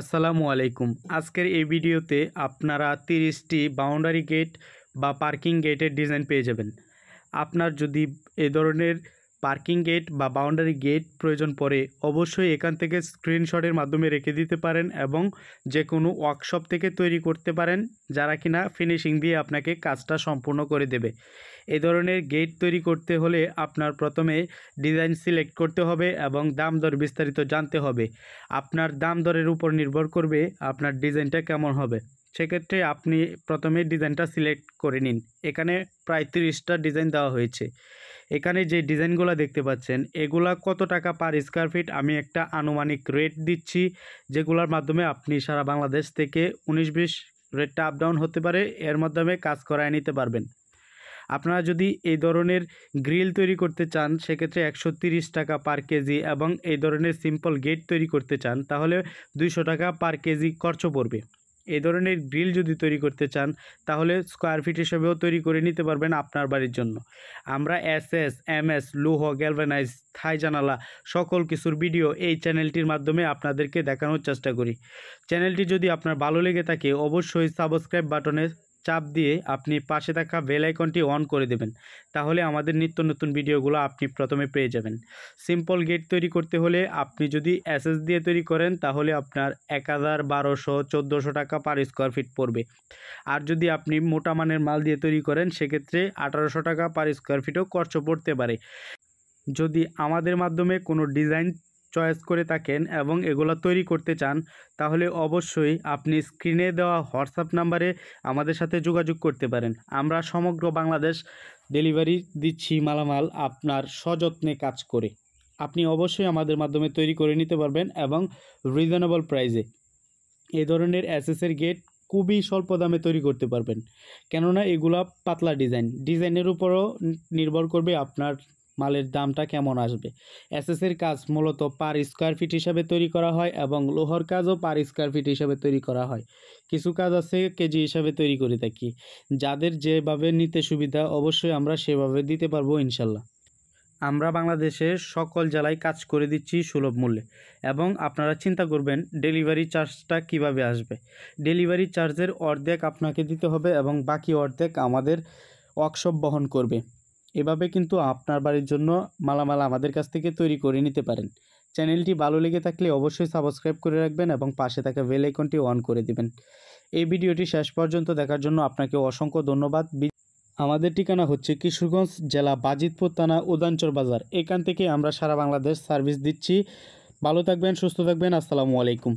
আসসালামু আলাইকুম আজকের এই ভিডিওতে আপনারা তিরিশটি বাউন্ডারি গেট বা পার্কিং গেটের ডিজাইন পেয়ে যাবেন আপনার যদি এ ধরনের পার্কিং গেট বা বাউন্ডারি গেট প্রয়োজন পড়ে অবশ্যই এখান থেকে স্ক্রিনশটের মাধ্যমে রেখে দিতে পারেন এবং যে কোনো ওয়ার্কশপ থেকে তৈরি করতে পারেন যারা কিনা ফিনিশিং দিয়ে আপনাকে কাজটা সম্পূর্ণ করে দেবে এ ধরনের গেট তৈরি করতে হলে আপনার প্রথমে ডিজাইন সিলেক্ট করতে হবে এবং দাম দর বিস্তারিত জানতে হবে আপনার দাম দরের উপর নির্ভর করবে আপনার ডিজাইনটা কেমন হবে সেক্ষেত্রে আপনি প্রথমে ডিজাইনটা সিলেক্ট করে নিন এখানে প্রায় তিরিশটা ডিজাইন দেওয়া হয়েছে এখানে যে ডিজাইনগুলো দেখতে পাচ্ছেন এগুলা কত টাকা পার স্কোয়ার ফিট আমি একটা আনুমানিক রেট দিচ্ছি যেগুলোর মাধ্যমে আপনি সারা বাংলাদেশ থেকে উনিশ বিশ রেটটা আপ ডাউন হতে পারে এর মাধ্যমে কাজ করায় নিতে পারবেন আপনারা যদি এই ধরনের গ্রিল তৈরি করতে চান সেক্ষেত্রে একশো টাকা পার কেজি এবং এই ধরনের সিম্পল গেট তৈরি করতে চান তাহলে দুইশো টাকা পার কেজি খরচ পড়বে এ ধরনের গ্রিল যদি তৈরি করতে চান তাহলে স্কোয়ার ফিট হিসেবেও তৈরি করে নিতে পারবেন আপনার বাড়ির জন্য আমরা এস এস এম এস লোহ গ্যালভেনাইজ থাই জানালা সকল কিছুর ভিডিও এই চ্যানেলটির মাধ্যমে আপনাদেরকে দেখানোর চেষ্টা করি চ্যানেলটি যদি আপনার ভালো লেগে থাকে অবশ্যই সাবস্ক্রাইব বাটনে চাপ দিয়ে আপনি পাশে থাকা বেল আইকনটি অন করে দেবেন তাহলে আমাদের নিত্য নতুন ভিডিওগুলো আপনি প্রথমে পেয়ে যাবেন সিম্পল গেট তৈরি করতে হলে আপনি যদি অ্যাসেস দিয়ে তৈরি করেন তাহলে আপনার এক হাজার বারোশো চোদ্দোশো টাকা পার স্কোয়ার ফিট পড়বে আর যদি আপনি মোটা মানের মাল দিয়ে তৈরি করেন সেক্ষেত্রে আঠারোশো টাকা পার স্কোয়ার ফিটও খরচ পড়তে পারে যদি আমাদের মাধ্যমে কোনো ডিজাইন চয়েস করে থাকেন এবং এগুলো তৈরি করতে চান তাহলে অবশ্যই আপনি স্ক্রিনে দেওয়া হোয়াটসঅ্যাপ নাম্বারে আমাদের সাথে যোগাযোগ করতে পারেন আমরা সমগ্র বাংলাদেশ ডেলিভারি দিচ্ছি মালামাল আপনার সযত্নে কাজ করে আপনি অবশ্যই আমাদের মাধ্যমে তৈরি করে নিতে পারবেন এবং রিজনেবল প্রাইজে এই ধরনের অ্যাসেসের গেট খুবই স্বল্প দামে তৈরি করতে পারবেন কেননা এগুলা পাতলা ডিজাইন ডিজাইনের উপরও নির্ভর করবে আপনার মালের দামটা কেমন আসবে এসএসের কাজ মূলত পার স্কোয়ার ফিট হিসাবে তৈরি করা হয় এবং লোহর কাজও পার স্কোয়ার ফিট হিসাবে তৈরি করা হয় কিছু কাজ আছে কেজি হিসাবে তৈরি করে থাকি যাদের যেভাবে নিতে সুবিধা অবশ্যই আমরা সেভাবে দিতে পারবো ইনশাল্লাহ আমরা বাংলাদেশের সকল জেলায় কাজ করে দিচ্ছি সুলভ মূল্যে এবং আপনারা চিন্তা করবেন ডেলিভারি চার্জটা কিভাবে আসবে ডেলিভারি চার্জের অর্ধেক আপনাকে দিতে হবে এবং বাকি অর্ধেক আমাদের ওয়ার্কশপ বহন করবে এভাবে কিন্তু আপনার বাড়ির জন্য মালামাল আমাদের কাছ থেকে তৈরি করে নিতে পারেন চ্যানেলটি ভালো লেগে থাকলে অবশ্যই সাবস্ক্রাইব করে রাখবেন এবং পাশে থাকা বেল আইকনটি অন করে দিবেন এই ভিডিওটি শেষ পর্যন্ত দেখার জন্য আপনাকে অসংখ্য ধন্যবাদ আমাদের ঠিকানা হচ্ছে কিশোরগঞ্জ জেলা বাজিতপুর থানা উদাঞ্চল বাজার এখান থেকে আমরা সারা বাংলাদেশ সার্ভিস দিচ্ছি ভালো থাকবেন সুস্থ থাকবেন আসসালামু আলাইকুম